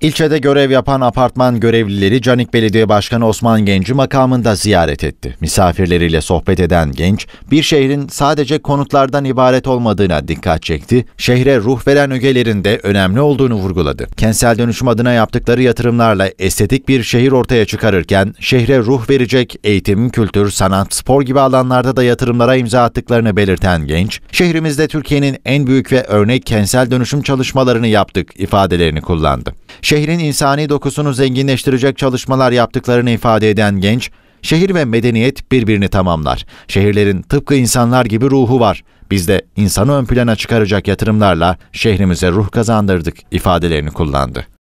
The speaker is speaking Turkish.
İlçede görev yapan apartman görevlileri Canik Belediye Başkanı Osman Genci makamında ziyaret etti. Misafirleriyle sohbet eden Genç, bir şehrin sadece konutlardan ibaret olmadığına dikkat çekti, şehre ruh veren ögelerin de önemli olduğunu vurguladı. Kentsel dönüşüm adına yaptıkları yatırımlarla estetik bir şehir ortaya çıkarırken, şehre ruh verecek eğitim, kültür, sanat, spor gibi alanlarda da yatırımlara imza attıklarını belirten Genç, şehrimizde Türkiye'nin en büyük ve örnek kentsel dönüşüm çalışmalarını yaptık ifadelerini kullandı şehrin insani dokusunu zenginleştirecek çalışmalar yaptıklarını ifade eden genç, şehir ve medeniyet birbirini tamamlar. Şehirlerin tıpkı insanlar gibi ruhu var. Biz de insanı ön plana çıkaracak yatırımlarla şehrimize ruh kazandırdık ifadelerini kullandı.